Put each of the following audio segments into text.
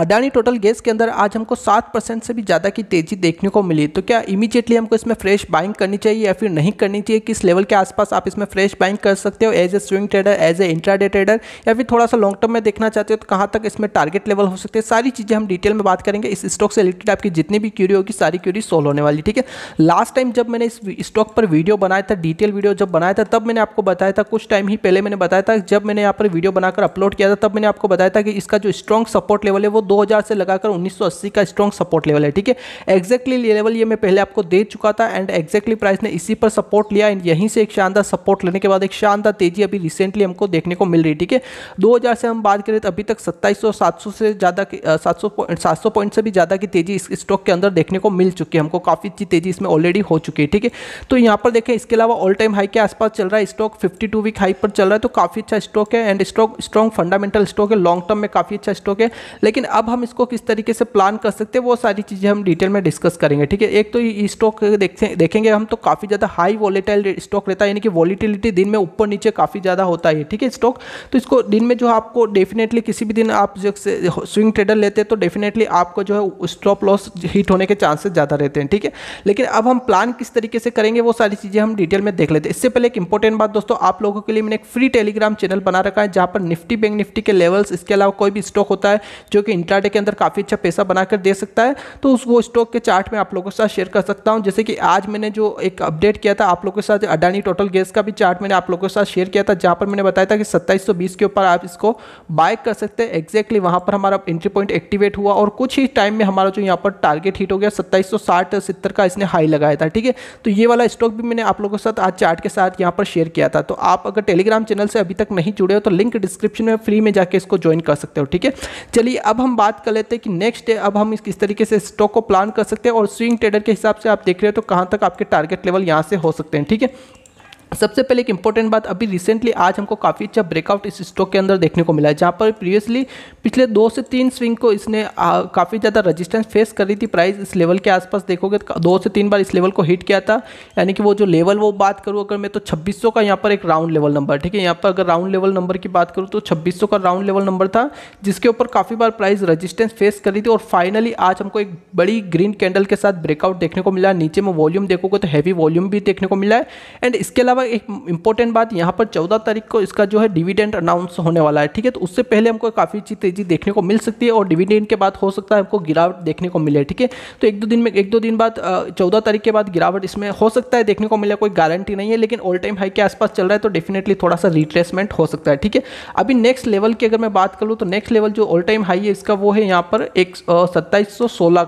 Adani total gas के अंदर आज हमको सात परसेंट से भी ज़्यादा की तेज़ी देखने को मिली तो क्या इमीजिएटली हमको इसमें फ्रेश बाइंग करनी चाहिए या फिर नहीं करनी चाहिए किस लेवल के आसपास आप इसमें फ्रेश बाइंग कर सकते हो as a swing trader as a intraday trader या फिर थोड़ा सा लॉन्ग टर्म में देखना चाहते हो तो कहाँ तक इसमें टारगेट लेवल हो सकते हैं सारी चीज़ें हम डिटेल में बात करेंगे इस स्टॉक से रिलेटेड आपकी जितनी भी क्यूरी होगी सारी क्यूरी सोल्व होने वाली ठीक है लास्ट टाइम जब मैंने इस स्टॉक पर वीडियो बनाया था डिटेल वीडियो जब बनाया था तब मैंने आपको बताया था कुछ टाइम ही पहले मैंने बताया था जब मैंने यहाँ पर वीडियो बनाकर अपलोड किया था तब मैंने आपको बताया था कि इसका जो स्ट्रॉन्ग सपोर्ट लेवल है वो 2000 से लगाकर 1980 का स्ट्रॉन्ग सपोर्ट लेवल है ठीक है एक्जैक्टली लेवल ये मैं पहले आपको दे चुका था एंड एक्जैक्टली प्राइस ने इसी पर सपोर्ट लिया एंड यहीं से एक शानदार सपोर्ट लेने के बाद एक शानदार तेजी अभी रिसेंटली हमको देखने को मिल रही है ठीक है दो से हम बात करें तो अभी तक सत्ताईस सौ से ज़्यादा सात सौ पॉइंट सात सौ पॉइंट से भी ज़्यादा की तेजी इस स्टॉक के अंदर देखने को मिल चुकी है हमको काफ़ी अच्छी तेजी इसमें ऑलरेडी हो चुकी है ठीक है तो यहाँ पर देखें इसके अलावा ऑल टाइम हाई के आसपास चल रहा है स्टॉक 52 वीक हाई पर चल रहा है तो काफ़ी अच्छा स्टॉक है and stock strong fundamental stock है लॉन्ग टर्म में काफ़ी अच्छा स्टॉक है लेकिन अब हम इसको किस तरीके से प्लान कर सकते हैं वो सारी चीज़ें हम डिटेल में डिस्कस करेंगे ठीक है एक तो स्टॉक देखते देखेंगे हम तो काफ़ी ज़्यादा हाई वॉलेटाइल स्टॉक रहता है यानी कि वॉलीटिलिटी दिन में ऊपर नीचे काफ़ी ज़्यादा होता है ठीक है स्टॉक तो इसको दिन में जो आपको डेफिनेटली किसी भी दिन आप जो स्विंग ट्रेडर लेते हैं तो डेफिनेटली आपको जो है स्टॉप लॉस हिट होने के चांसेस ज़्यादा रहते हैं ठीक है लेकिन अब हम प्लान किस तरीके से करेंगे वो सारी चीज़ें हम डिटेल में देख लेते हैं इससे पहले एक इंपॉर्टेंट बात दोस्तों आप लोगों के लिए मैंने एक फ्री टेलीग्राम चैनल बना रखा है जहाँ पर निफ्टी बैंक निफ्टी के लेवल्स इसके अलावा कोई भी स्टॉक होता है जो कि इंट्राडे के अंदर काफ़ी अच्छा पैसा बनाकर दे सकता है तो उस वो स्टॉक के चार्ट में आप लोगों के साथ शेयर कर सकता हूँ जैसे कि आज मैंने जो एक अपडेट किया था आप लोगों के साथ अडानी टोटल गैस का भी चार्ट मैंने आप लोगों के साथ शेयर किया था जहाँ पर मैंने बताया था कि सत्ताईस के ऊपर आप इसको बाय कर सकते हैं एक्जैक्टली वहाँ पर हमारा एंट्री पॉइंट एक्टिवेट हुआ और कुछ ही टाइम में हमारा जो यहाँ पर टारगेट हिट हो गया सत्ताईस सौ का इसने हाई लगाया था ठीक है तो ये वाला स्टॉक भी मैंने आप लोगों के साथ आज चार्ट के साथ यहाँ पर शेयर किया था तो आप अगर टेलीग्राम चैनल से अभी तक नहीं जुड़े हो तो लिंक डिस्क्रिप्शन में फ्री में जाके इसको ज्वाइन कर सकते हो ठीक है चलिए अब हम बात कर लेते हैं कि नेक्स्ट डे अब हम किस तरीके से स्टॉक को प्लान कर सकते हैं और स्विंग ट्रेडर के हिसाब से आप देख रहे हो तो कहाँ तक आपके टारगेट लेवल यहाँ से हो सकते हैं ठीक है सबसे पहले एक इंपॉर्टेंट बात अभी रिसेंटली आज हमको काफ़ी अच्छा ब्रेकआउट इस स्टॉक के अंदर देखने को मिला है जहाँ पर प्रीवियसली पिछले दो से तीन स्विंग को इसने काफ़ी ज़्यादा रेजिस्टेंस फेस कर रही थी प्राइस इस लेवल के आसपास देखोगे तो दो से तीन बार इस लेवल को हिट किया था यानी कि वो जो लेवल वो बात करूँ अगर मैं तो छब्बीस का यहाँ पर एक राउंड लेवल नंबर ठीक है यहाँ पर अगर राउंड लेवल नंबर की बात करूँ तो छब्बीस का राउंड लेवल नंबर था जिसके ऊपर काफ़ी बार प्राइस रजिस्टेंस फेस कर रही थी और फाइनली आज हमको एक बड़ी ग्रीन कैंडल के साथ ब्रेकआउट देखने को मिला नीचे में वॉल्यूम देखोगे तो हैवी वॉल्यूम भी देखने को मिला है एंड इसके अलावा अलावा एक इंपॉर्टेंट बात यहाँ पर चौदह तारीख को इसका जो है डिविडेंड अनाउंस होने वाला है ठीक है तो उससे पहले हमको काफ़ी अच्छी तेजी देखने को मिल सकती है और डिविडेंड के बाद हो सकता है हमको गिरावट देखने को मिले ठीक है तो एक दो दिन में एक दो दिन बाद चौदह तारीख के बाद गिरावट इसमें हो सकता है देखने को मिले कोई गारंटी नहीं है लेकिन ऑल टाइम हाई के आसपास चल रहा है तो डेफिनेटली थोड़ा सा रिट्रेसमेंट हो सकता है ठीक है अभी नेक्स्ट लेवल की अगर मैं बात करूँ तो नेक्स्ट लेवल जो ऑल टाइम हाई है इसका वो है यहाँ पर एक सत्ताईस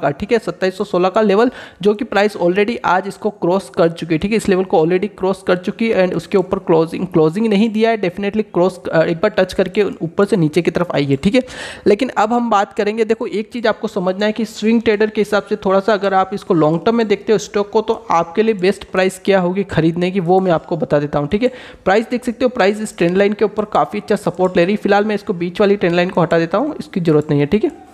का ठीक है सत्ताईस का लेवल जो कि प्राइस ऑलरेडी आज इसको क्रॉस कर चुकी है ठीक है इस लेवल को ऑलरेडी क्रॉस कर चुकी की एंड उसके ऊपर क्लोजिंग क्लोजिंग नहीं दिया है डेफिनेटली क्रॉस uh, एक बार टच करके ऊपर से नीचे की तरफ आई है ठीक है लेकिन अब हम बात करेंगे देखो एक चीज़ आपको समझना है कि स्विंग ट्रेडर के हिसाब से थोड़ा सा अगर आप इसको लॉन्ग टर्म में देखते हो स्टॉक को तो आपके लिए बेस्ट प्राइस क्या होगी खरीदने की वो मैं आपको बता देता हूँ ठीक है प्राइस देख सकते हो प्राइस इस ट्रेंड लाइन के ऊपर काफ़ी अच्छा सपोर्ट ले रही फिलहाल मैं इसको बीच वाली ट्रेंड लाइन को हटा देता हूँ इसकी जरूरत नहीं है ठीक है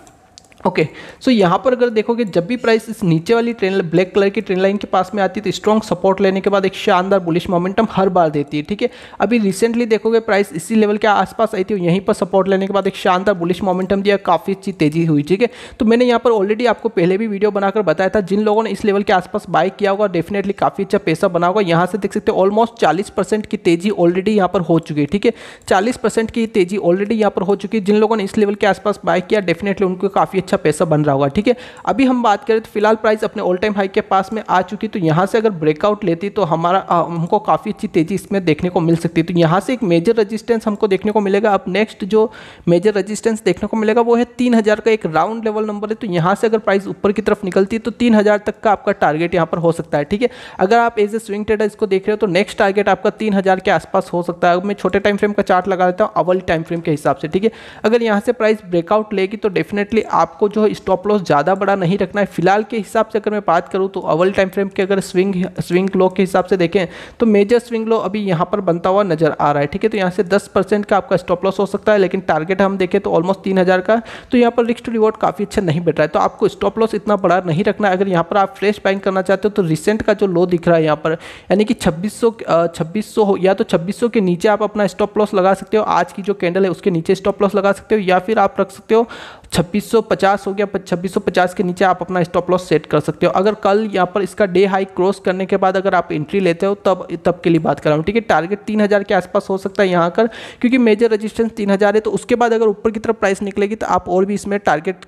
ओके okay, सो so यहाँ पर अगर देखोगे जब भी प्राइस इस नीचे वाली ट्रेन ब्लैक कलर की ट्रेन लाइन के पास में आती है तो स्ट्रॉन्ग सपोर्ट लेने के बाद एक शानदार बुलिश मोमेंटम हर बार देती है ठीक है अभी रिसेंटली देखोगे प्राइस इसी लेवल के आसपास आई थी यहीं पर सपोर्ट लेने के बाद एक शानदार बुलिश मोमेंटम दिया काफ़ी अच्छी तेजी हुई ठीक है तो मैंने यहाँ पर ऑलरेडी आपको पहले भी वीडियो बनाकर बताया था जिन लोगों ने इस लेवल के आसपास बाय किया होगा डेफिनेटली काफ़ी अच्छा पैसा बना होगा यहाँ से देख सकते हो ऑलमोस्ट चालीस की तेजी ऑलरेडी यहाँ पर हो चुकी है ठीक है चालीस की तेजी ऑलरेडी यहाँ पर हो चुकी है जिन लोगों ने इस लेवल के आसपास बाय किया डेफिनेटली उनको काफ़ी अच्छा अच्छा पैसा बन रहा होगा ठीक है अभी हम बात करें तो फिलहाल प्राइस अपने ऑल टाइम हाई के पास में आ चुकी तो यहाँ से अगर ब्रेकआउट लेती तो हमारा हमको काफ़ी अच्छी तेज़ी इसमें देखने को मिल सकती है तो यहाँ से एक मेजर रजिस्टेंस हमको देखने को मिलेगा अब नेक्स्ट जो मेजर रजिस्टेंस देखने को मिलेगा वो है तीन का एक राउंड लेवल नंबर है तो यहाँ से अगर प्राइस ऊपर की तरफ निकलती तो तीन तक का आपका टारगेट यहाँ पर हो सकता है ठीक है अगर आप एज ए स्विंग ट्रेडर इसको देख रहे हो तो नेक्स्ट टारगेट आपका तीन हज़ार के आसपास हो सकता है मैं छोटे टाइम फ्रेम का चार्ट लगा देता हूँ अवल टाइम फ्रेम के हिसाब से ठीक है अगर यहाँ से प्राइस ब्रेकआउट लेगी तो डेफिनेटली आप आपको जो है स्टॉप लॉस ज़्यादा बड़ा नहीं रखना है फिलहाल के हिसाब से अगर मैं बात करूँ तो अवल टाइम फ्रेम के अगर स्विंग स्विंग लो के हिसाब से देखें तो मेजर स्विंग लो अभी यहाँ पर बनता हुआ नजर आ रहा है ठीक है तो यहाँ से दस का आपका स्टॉप लॉस हो सकता है लेकिन टारगेट हम देखें तो ऑलमोस्ट तीन का तो यहाँ पर रिक्स टू रिवॉर्ड काफ़ी अच्छा नहीं बैठ रहा है तो आपको स्टॉप लॉस इतना बड़ा नहीं रखना है अगर यहाँ पर आप फ्रेश बैंक करना चाहते हो तो रिसेंट का जो लो दिख रहा है यहाँ पर यानी कि छब्बीस सौ या तो छब्बीस के नीचे आप अपना स्टॉप लॉस लगा सकते हो आज की जो कैंडल है उसके नीचे स्टॉप लॉस लगा सकते हो या फिर आप रख सकते हो 2650 हो गया छब्बीस के नीचे आप अपना स्टॉप लॉस सेट कर सकते हो अगर कल यहाँ पर इसका डे हाई क्रॉस करने के बाद अगर आप एंट्री लेते हो तब तब के लिए बात कर रहा हूँ ठीक है टारगेट 3000 के आसपास हो सकता है यहाँ कर क्योंकि मेजर रजिस्टेंस 3000 है तो उसके बाद अगर ऊपर की तरफ प्राइस निकलेगी तो आप और भी इसमें टारगेट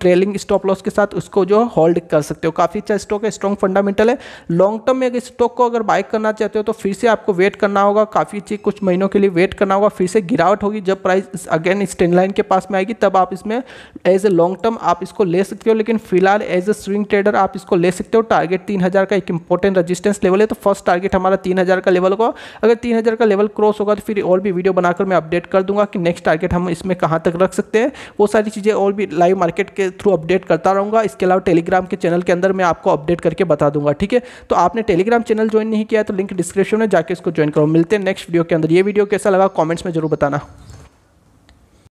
ट्रेलिंग स्टॉप लॉस के साथ उसको जो होल्ड कर सकते हो काफ़ी अच्छा स्टॉक है स्ट्रॉन्ग फंडामेंटल है लॉन्ग टर्म में अगर स्टॉक को अगर बाइक करना चाहते हो तो फिर से आपको वेट करना होगा काफ़ी अच्छी कुछ महीनों के लिए वेट करना होगा फिर से गिरावट होगी जब प्राइस अगेन स्टैंड लाइन के पास में आएगी तब आप इसमें एज ए लॉन्ग टर्म आप इसको ले सकते हो लेकिन फिलहाल एज ए स्विंग ट्रेडर आप इसको ले सकते हो टारगेट तीन हज़ार का एक इंपॉर्टेंट रजिस्टेंस लेवल है तो फर्स्ट टारगेट हमारा तीन हज़ार का लेवल होगा अगर तीन हज़ार का लेवल क्रॉस होगा तो फिर और भी वीडियो बनाकर मैं अपडेट कर दूंगा कि नेक्स्ट टारगेट हम इसमें कहाँ तक रख सकते हैं वो सारी चीज़ें और भी लाइव मार्केट के थ्रू अपडेट करता रहूँगा इसके अलावा टेलीग्राम के चैनल के अंदर मैं आपको अपडेट करके बता दूंगा ठीक है तो आपने टेलीग्राम चैनल ज्वाइन नहीं किया तो लिंक डिस्क्रिप्शन में जाकर इसको ज्वाइन करो मिलते हैं नेक्स्ट वीडियो के अंदर ये वीडियो कैसा लगा कॉमेंट्स में जरूर बताना